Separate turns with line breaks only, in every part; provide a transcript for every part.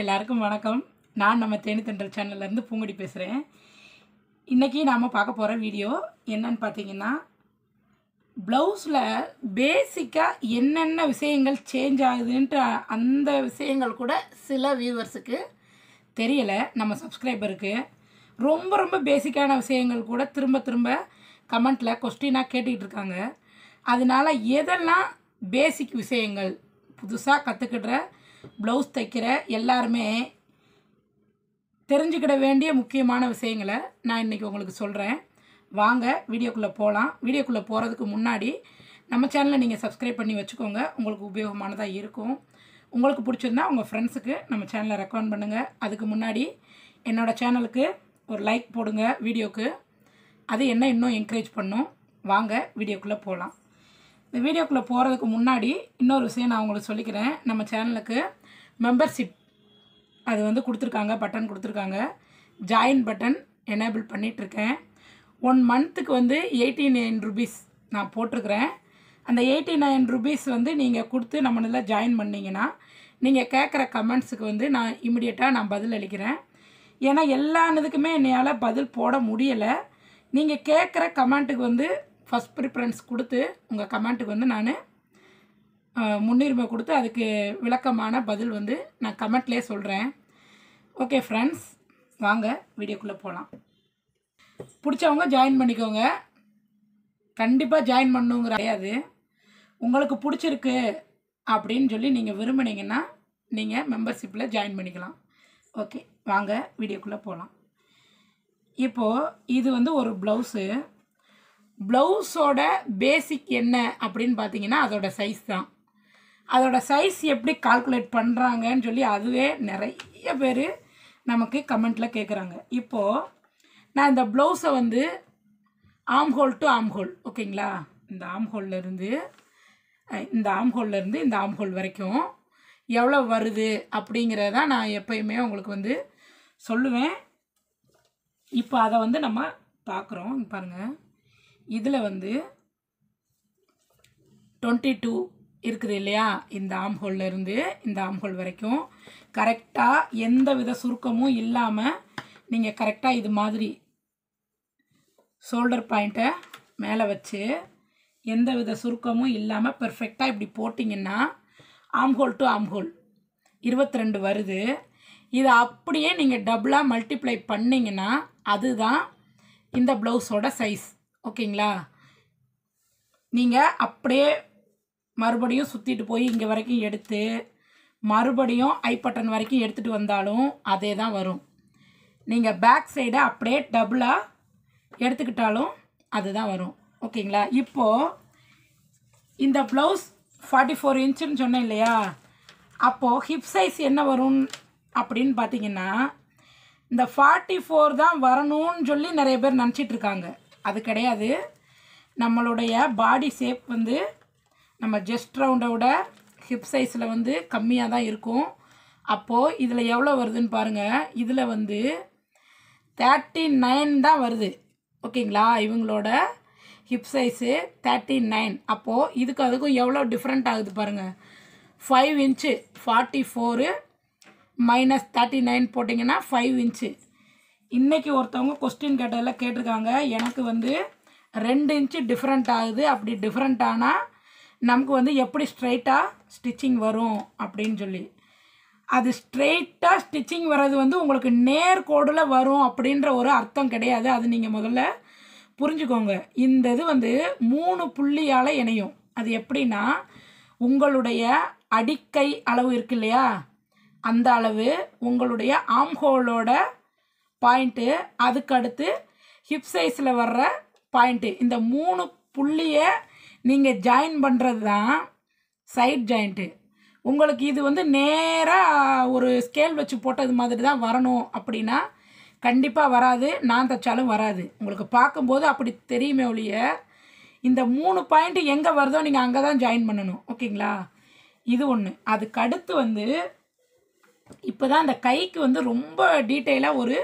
எல்லாருக்கும் வணக்கம் நான் நம்ம தேனித்தண்டல் சேனல்லேருந்து பூங்குடி பேசுகிறேன் இன்றைக்கி நாம் பார்க்க போகிற வீடியோ என்னன்னு பார்த்தீங்கன்னா ப்ளவுஸில் பேசிக்காக என்னென்ன விஷயங்கள் சேஞ்ச் ஆகுதுன்ட்டு அந்த விஷயங்கள் கூட சில வியூவர்ஸுக்கு தெரியலை நம்ம சப்ஸ்கிரைபருக்கு ரொம்ப ரொம்ப பேசிக்கான விஷயங்கள் கூட திரும்ப திரும்ப கமெண்ட்டில் கொஸ்டினாக கேட்டுக்கிட்டு இருக்காங்க அதனால் எதெல்லாம் பேசிக் விஷயங்கள் புதுசாக கற்றுக்கிட்ற ப்ளவுஸ் தைக்கிற எல்லாருமே தெரிஞ்சுக்கிட வேண்டிய முக்கியமான விஷயங்களை நான் இன்றைக்கி உங்களுக்கு சொல்கிறேன் வாங்க வீடியோக்குள்ளே போகலாம் வீடியோக்குள்ளே போகிறதுக்கு முன்னாடி நம்ம சேனலை நீங்கள் சப்ஸ்கிரைப் பண்ணி வச்சுக்கோங்க உங்களுக்கு உபயோகமானதாக இருக்கும் உங்களுக்கு பிடிச்சிருந்தா உங்கள் ஃப்ரெண்ட்ஸுக்கு நம்ம சேனலை ரெக்கமெண்ட் பண்ணுங்கள் அதுக்கு முன்னாடி என்னோடய சேனலுக்கு ஒரு லைக் போடுங்க வீடியோக்கு அது என்ன இன்னும் என்கரேஜ் பண்ணும் வாங்க வீடியோக்குள்ளே போகலாம் இந்த வீடியோக்குள்ளே போகிறதுக்கு முன்னாடி இன்னொரு விஷயம் நான் உங்களுக்கு சொல்லிக்கிறேன் நம்ம சேனலுக்கு மெம்பர்ஷிப் அது வந்து கொடுத்துருக்காங்க பட்டன் கொடுத்துருக்காங்க ஜாயின் பட்டன் எனேபிள் பண்ணிகிட்ருக்கேன் ஒன் மந்த்துக்கு வந்து எயிட்டி நைன் ருபீஸ் நான் போட்டிருக்கிறேன் அந்த எயிட்டி நைன் ருபீஸ் வந்து நீங்கள் கொடுத்து நம்ம இதில் ஜாயின் பண்ணிங்கன்னா நீங்கள் கேட்குற கமெண்ட்ஸுக்கு வந்து நான் இமிடியேட்டாக நான் பதில் அளிக்கிறேன் ஏன்னா எல்லா என்னையால் பதில் போட முடியலை நீங்கள் கேட்குற கமெண்ட்டுக்கு வந்து ஃபஸ்ட் ப்ரிஃபரன்ஸ் கொடுத்து உங்கள் கமெண்ட்டுக்கு வந்து நான் முன்னுரிமை கொடுத்து அதுக்கு விளக்கமான பதில் வந்து நான் கமெண்ட்லேயே சொல்கிறேன் ஓகே ஃப்ரெண்ட்ஸ் வாங்க வீடியோக்குள்ளே போகலாம் பிடிச்சவங்க ஜாயின் பண்ணிக்கோங்க கண்டிப்பாக ஜாயின் பண்ணுங்கிற கிடையாது உங்களுக்கு பிடிச்சிருக்கு அப்படின்னு சொல்லி நீங்கள் விரும்புனீங்கன்னா நீங்கள் மெம்பர்ஷிப்பில் ஜாயின் பண்ணிக்கலாம் ஓகே வாங்க வீடியோக்குள்ளே போகலாம் இப்போது இது வந்து ஒரு ப்ளவுஸு ப்ளவுஸோட பேசிக் என்ன அப்படின்னு பார்த்தீங்கன்னா அதோட சைஸ் தான் அதோட சைஸ் எப்படி கால்குலேட் பண்ணுறாங்கன்னு சொல்லி அதுவே நிறைய பேர் நமக்கு கமெண்ட்டில் கேட்குறாங்க இப்போது நான் இந்த ப்ளவுஸை வந்து ஆம்ஹோல் டு ஆம்ஹோல் ஓகேங்களா இந்த ஆம்ஹோல்லேருந்து இந்த ஆம்ஹோல்லேருந்து இந்த ஆம்ஹோல் வரைக்கும் எவ்வளோ வருது அப்படிங்கிறத நான் எப்பயுமே உங்களுக்கு வந்து சொல்லுவேன் இப்போ அதை வந்து நம்ம பார்க்குறோம் பாருங்கள் இதில் வந்து டுவெண்ட்டி டூ இருக்குது இல்லையா இந்த ஆம்ஹோல்லேருந்து இந்த ஆம்ஹோல் வரைக்கும் கரெக்டாக எந்த வித சுருக்கமும் இல்லாமல் நீங்கள் கரெக்டாக இது மாதிரி ஷோல்டர் பாயிண்ட்டை மேலே வச்சு எந்த வித சுருக்கமும் இல்லாமல் பெர்ஃபெக்டாக இப்படி போட்டிங்கன்னா ஆம்ஹோல் டு ஆம்ஹோல் இருபத்தி ரெண்டு வருது இதை அப்படியே நீங்கள் டபுளாக மல்டிப்ளை பண்ணிங்கன்னா அதுதான் இந்த ப்ளவுஸோட சைஸ் ஓகேங்களா நீங்கள் அப்படியே மறுபடியும் சுற்றிட்டு போய் இங்கே வரைக்கும் எடுத்து மறுபடியும் ஐ பட்டன் வரைக்கும் எடுத்துகிட்டு வந்தாலும் அதே தான் வரும் நீங்கள் பேக் சைடை அப்படியே டபுளாக எடுத்துக்கிட்டாலும் அதுதான் வரும் ஓகேங்களா இப்போது இந்த ப்ளவுஸ் ஃபார்ட்டி ஃபோர் இன்ச்சுன்னு சொன்னேன் இல்லையா அப்போது ஹிப் சைஸ் என்ன வரும் அப்படின்னு பார்த்தீங்கன்னா இந்த ஃபார்ட்டி ஃபோர் தான் வரணும்னு சொல்லி நிறைய பேர் நினச்சிட்ருக்காங்க அது கிடையாது நம்மளுடைய பாடி ஷேப் வந்து நம்ம ஜெஸ்ட் ரவுண்டை விட ஹிப் சைஸில் வந்து கம்மியாக தான் இருக்கும் அப்போது இதில் எவ்வளோ வருதுன்னு பாருங்கள் இதில் வந்து தேர்ட்டி நைன் தான் வருது ஓகேங்களா இவங்களோட ஹிப் சைஸு தேர்ட்டி நைன் அப்போது இதுக்கு அதுக்கும் எவ்வளோ டிஃப்ரெண்ட் ஆகுது பாருங்கள் five inch forty four minus thirty nine போட்டிங்கன்னா ஃபைவ் இன்ச்சு இன்றைக்கி ஒருத்தவங்க கொஸ்டின் கேட்டதில் கேட்டிருக்காங்க எனக்கு வந்து ரெண்டு இன்ச்சு டிஃப்ரெண்ட் ஆகுது அப்படி டிஃப்ரெண்ட் ஆனால் நமக்கு வந்து எப்படி ஸ்ட்ரைட்டாக ஸ்டிச்சிங் வரும் அப்படின்னு சொல்லி அது ஸ்ட்ரெயிட்டாக ஸ்டிச்சிங் வர்றது வந்து உங்களுக்கு நேர் கோடில் வரும் அப்படின்ற ஒரு அர்த்தம் கிடையாது அது நீங்கள் முதல்ல புரிஞ்சுக்கோங்க இந்த இது வந்து மூணு புள்ளியால் இணையும் அது எப்படின்னா உங்களுடைய அடிக்கை அளவு இருக்கு இல்லையா அந்த அளவு உங்களுடைய ஆம்ஹோலோட பாயிண்ட்டு அதுக்கடுத்து ஹிப் சைஸில் வர்ற பாயிண்ட்டு இந்த மூணு புள்ளியை நீங்கள் ஜாயின் பண்ணுறது தான் சைட் ஜாயிண்ட்டு உங்களுக்கு இது வந்து நேராக ஒரு ஸ்கேல் வச்சு போட்டது மாதிரி தான் வரணும் அப்படின்னா கண்டிப்பாக வராது நான் தைச்சாலும் வராது உங்களுக்கு பார்க்கும்போது அப்படி தெரியுமே ஒழிய இந்த மூணு பாயிண்ட்டு எங்கே வருதோ நீங்கள் அங்கே தான் ஜாயின் பண்ணணும் ஓகேங்களா இது ஒன்று அதுக்கடுத்து வந்து இப்போ தான் அந்த கைக்கு வந்து ரொம்ப டீட்டெயிலாக ஒரு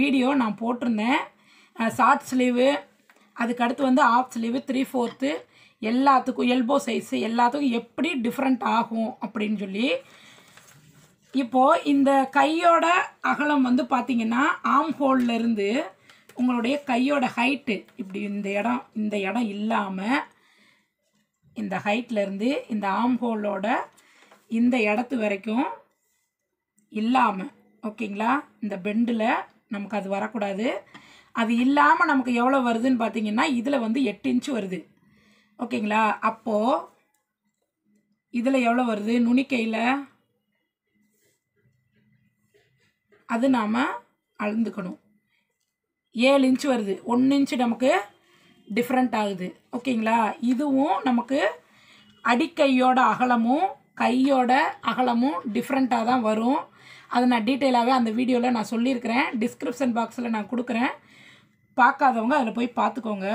வீடியோ நான் போட்டிருந்தேன் ஷார்ட் ஸ்லீவு அதுக்கடுத்து வந்து ஆஃப் ஸ்லீவு த்ரீ ஃபோர்த்து எல்லாத்துக்கும் எல்போ சைஸு எல்லாத்துக்கும் எப்படி டிஃப்ரெண்ட் ஆகும் அப்படின்னு சொல்லி இப்போது இந்த கையோட அகலம் வந்து பார்த்திங்கன்னா ஆம் ஹோல்லேருந்து உங்களுடைய கையோட ஹைட்டு இப்படி இந்த இடம் இந்த இடம் இல்லாமல் இந்த ஹைட்லேருந்து இந்த ஆம் ஹோலோட இந்த இடத்து வரைக்கும் இல்லாமல் ஓகேங்களா இந்த பெண்டில் நமக்கு அது வரக்கூடாது அது இல்லாமல் நமக்கு எவ்வளோ வருதுன்னு பார்த்தீங்கன்னா இதில் வந்து எட்டு இன்ச்சு வருது ஓகேங்களா அப்போது இதில் எவ்வளோ வருது நுனிக்கையில் அது நாம் அளந்துக்கணும் ஏழு இன்ச்சு வருது ஒன்று இன்ச்சு நமக்கு டிஃப்ரெண்ட் ஆகுது ஓகேங்களா இதுவும் நமக்கு அடிக்கையோட அகலமும் கையோட அகலமும் டிஃப்ரெண்ட்டாக தான் வரும் அதை நான் டீட்டெயிலாகவே அந்த வீடியோவில் நான் சொல்லியிருக்கிறேன் டிஸ்கிரிப்ஷன் பாக்ஸில் நான் கொடுக்குறேன் பார்க்காதவங்க அதில் போய் பார்த்துக்கோங்க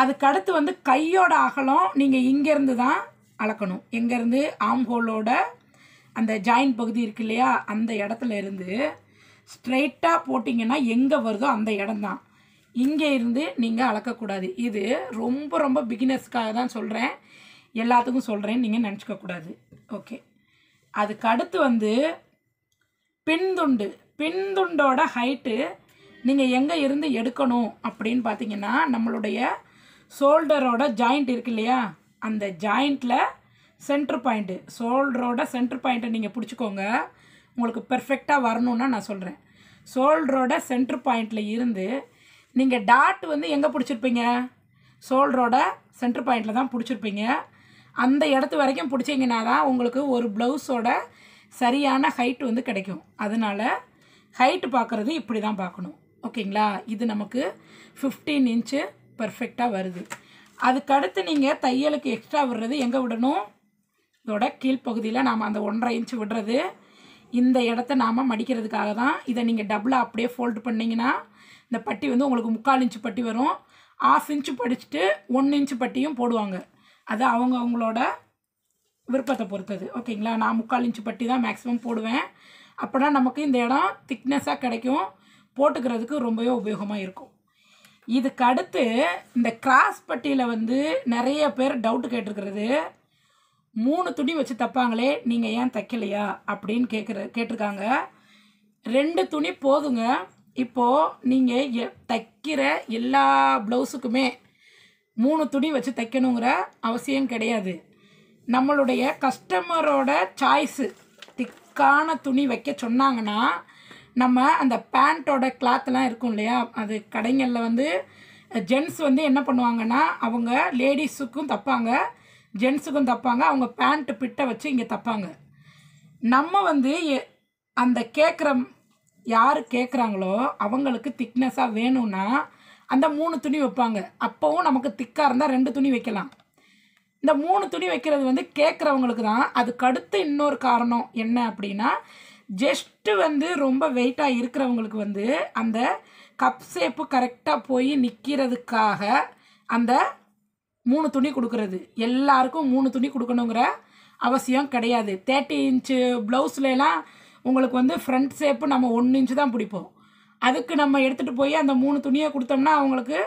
அதுக்கடுத்து வந்து கையோட அகலம் நீங்கள் இங்கேருந்து தான் அளக்கணும் எங்கேருந்து ஆம்ஹோலோட அந்த ஜாயின் பகுதி இருக்கு இல்லையா அந்த இடத்துல இருந்து ஸ்ட்ரைட்டாக போட்டிங்கன்னா எங்கே வருதோ அந்த இடம்தான் இங்கே இருந்து நீங்கள் அளக்கக்கூடாது இது ரொம்ப ரொம்ப பிகினர்ஸ்க்காக தான் சொல்கிறேன் எல்லாத்துக்கும் சொல்கிறேன்னு நீங்கள் நினச்சிக்கக்கூடாது ஓகே அதுக்கடுத்து வந்து பின்துண்டு பின்துண்டோட ஹைட்டு நீங்கள் எங்கே இருந்து எடுக்கணும் அப்படின்னு பார்த்தீங்கன்னா நம்மளுடைய ஷோல்டரோட ஜாயிண்ட் இருக்கு இல்லையா அந்த ஜாயிண்ட்டில் சென்ட்ரு பாயிண்ட்டு ஷோல்டரோட சென்ட்ரு பாயிண்ட்டை நீங்கள் பிடிச்சிக்கோங்க உங்களுக்கு பெர்ஃபெக்டாக வரணுன்னா நான் சொல்கிறேன் ஷோல்டரோட சென்ட்ரு பாயிண்டில் இருந்து நீங்கள் டாட் வந்து எங்கே பிடிச்சிருப்பீங்க ஷோல்டரோட சென்ட்ரு பாயிண்டில் தான் பிடிச்சிருப்பீங்க அந்த இடத்து வரைக்கும் பிடிச்சிங்கன்னா தான் உங்களுக்கு ஒரு ப்ளவுஸோட சரியான ஹைட் வந்து கிடைக்கும் அதனால் ஹைட்டு பார்க்குறது இப்படி தான் பார்க்கணும் ஓகேங்களா இது நமக்கு ஃபிஃப்டீன் இன்ச்சு பர்ஃபெக்டாக வருது அதுக்கடுத்து நீங்கள் தையலுக்கு எக்ஸ்ட்ரா விடுறது எங்கே விடணும் இதோட கீழ்ப்பகுதியில் நாம் அந்த ஒன்றரை இன்ச்சு விடுறது இந்த இடத்த நாம் மடிக்கிறதுக்காக தான் இதை நீங்கள் டபுளாக அப்படியே ஃபோல்டு பண்ணிங்கன்னா இந்த பட்டி வந்து உங்களுக்கு முக்கால் இன்ச்சு பட்டி வரும் ஆஃப் இன்ச்சு படிச்சுட்டு ஒன் இன்ச்சு பட்டியும் போடுவாங்க அது அவங்க அவங்களோட விருப்பத்தை பொறுத்தது ஓகேங்களா நான் முக்கால் இன்ச்சு பட்டி தான் மேக்ஸிமம் போடுவேன் அப்போனா நமக்கு இந்த இடம் திக்னஸாக கிடைக்கும் போட்டுக்கிறதுக்கு ரொம்பவே உபயோகமாக இருக்கும் இதுக்கு அடுத்து இந்த கிராஸ் பட்டியில் வந்து நிறைய பேர் டவுட்டு கேட்டிருக்கிறது மூணு துணி வச்சு தைப்பாங்களே நீங்கள் ஏன் தைக்கலையா அப்படின்னு கேட்குற கேட்டிருக்காங்க ரெண்டு துணி போதுங்க இப்போது நீங்கள் எ தைக்கிற எல்லா ப்ளவுஸுக்குமே மூணு துணி வச்சு தைக்கணுங்கிற அவசியம் கிடையாது நம்மளுடைய கஸ்டமரோட சாய்ஸு திக்கான துணி வைக்க சொன்னாங்கன்னா நம்ம அந்த பேண்ட்டோட கிளாத்லாம் இருக்கும் இல்லையா அது கடைங்களில் வந்து ஜென்ட்ஸ் வந்து என்ன பண்ணுவாங்கன்னா அவங்க லேடிஸுக்கும் தப்பாங்க ஜென்ஸுக்கும் தப்பாங்க அவங்க பேண்ட்டு பிட்டை வச்சு இங்கே தப்பாங்க நம்ம வந்து அந்த கேட்குற யார் கேட்குறாங்களோ அவங்களுக்கு திக்னஸாக வேணும்னா அந்த மூணு துணி வைப்பாங்க அப்போவும் நமக்கு திக்காக இருந்தால் ரெண்டு துணி வைக்கலாம் இந்த மூணு துணி வைக்கிறது வந்து கேட்குறவங்களுக்கு தான் அடுத்து இன்னொரு காரணம் என்ன அப்படின்னா ஜஸ்ட்டு வந்து ரொம்ப வெயிட்டாக இருக்கிறவங்களுக்கு வந்து அந்த கப் ஷேப்பு கரெக்டாக போய் நிற்கிறதுக்காக அந்த மூணு துணி கொடுக்குறது எல்லாருக்கும் மூணு துணி கொடுக்கணுங்கிற அவசியம் கிடையாது தேர்ட்டி இன்ச்சு ப்ளவுஸ்லாம் உங்களுக்கு வந்து ஃப்ரண்ட் ஷேப்பு நம்ம ஒன்று இன்ச்சு தான் பிடிப்போம் அதுக்கு நம்ம எடுத்துகிட்டு போய் அந்த மூணு துணியை கொடுத்தோம்னா அவங்களுக்கு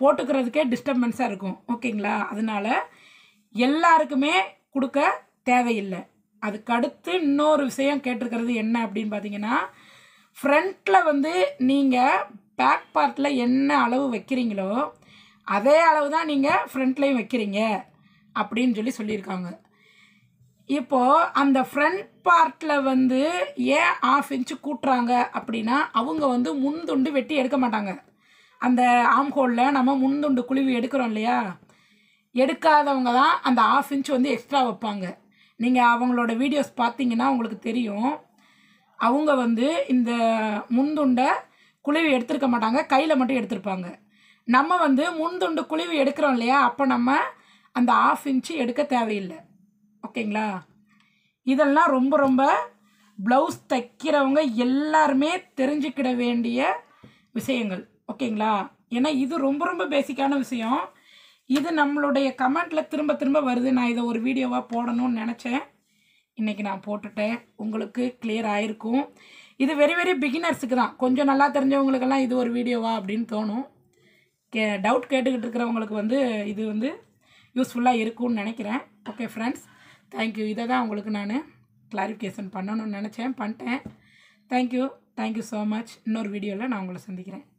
போட்டுக்கிறதுக்கே டிஸ்டர்பன்ஸாக இருக்கும் ஓகேங்களா அதனால் எல்லாருக்குமே கொடுக்க தேவையில்லை அதுக்கடுத்து இன்னொரு விஷயம் கேட்டிருக்கிறது என்ன அப்படின்னு பார்த்தீங்கன்னா ஃப்ரண்ட்டில் வந்து நீங்கள் பேக் பார்ட்டில் என்ன அளவு வைக்கிறீங்களோ அதே அளவு தான் நீங்கள் ஃப்ரண்ட்லேயும் வைக்கிறீங்க அப்படின்னு சொல்லி சொல்லியிருக்காங்க இப்போது அந்த ஃப்ரண்ட் பார்ட்டில் வந்து ஏன் ஆஃப் இன்ச்சு கூட்டுறாங்க அப்படின்னா அவங்க வந்து முன்துண்டு வெட்டி எடுக்க மாட்டாங்க அந்த ஆம்ஹோலில் நம்ம முன்துண்டு குழுவி எடுக்கிறோம் இல்லையா எடுக்காதவங்க தான் அந்த ஆஃப் இன்ச் வந்து எக்ஸ்ட்ரா வைப்பாங்க நீங்கள் அவங்களோட வீடியோஸ் பார்த்தீங்கன்னா உங்களுக்கு தெரியும் அவங்க வந்து இந்த முந்துண்டை குழிவு எடுத்துருக்க மாட்டாங்க கையில் மட்டும் எடுத்திருப்பாங்க நம்ம வந்து முந்துண்டு குழிவு எடுக்கிறோம் இல்லையா அப்போ நம்ம அந்த ஆஃப் இன்ச்சு எடுக்க தேவையில்லை ஓகேங்களா இதெல்லாம் ரொம்ப ரொம்ப ப்ளவுஸ் தைக்கிறவங்க எல்லாருமே தெரிஞ்சுக்கிட வேண்டிய விஷயங்கள் ஓகேங்களா ஏன்னா இது ரொம்ப ரொம்ப பேசிக்கான விஷயம் இது நம்மளுடைய கமெண்ட்டில் திரும்ப திரும்ப வருது நான் இதை ஒரு வீடியோவாக போடணும்னு நினச்சேன் இன்றைக்கி நான் போட்டுட்டேன் உங்களுக்கு கிளியர் ஆகிருக்கும் இது வெரி வெரி பிகினர்ஸுக்கு தான் கொஞ்சம் நல்லா தெரிஞ்சவங்களுக்கெல்லாம் இது ஒரு வீடியோவா அப்படின்னு தோணும் கே டவுட் கேட்டுக்கிட்டு இருக்கிறவங்களுக்கு வந்து இது வந்து யூஸ்ஃபுல்லாக இருக்கும்னு நினைக்கிறேன் ஓகே ஃப்ரெண்ட்ஸ் தேங்க்யூ இதை தான் உங்களுக்கு நான் கிளாரிஃபிகேஷன் பண்ணணும்னு நினச்சேன் பண்ணிட்டேன் தேங்க்யூ தேங்க்யூ ஸோ மச் இன்னொரு வீடியோவில் நான் உங்களை சந்திக்கிறேன்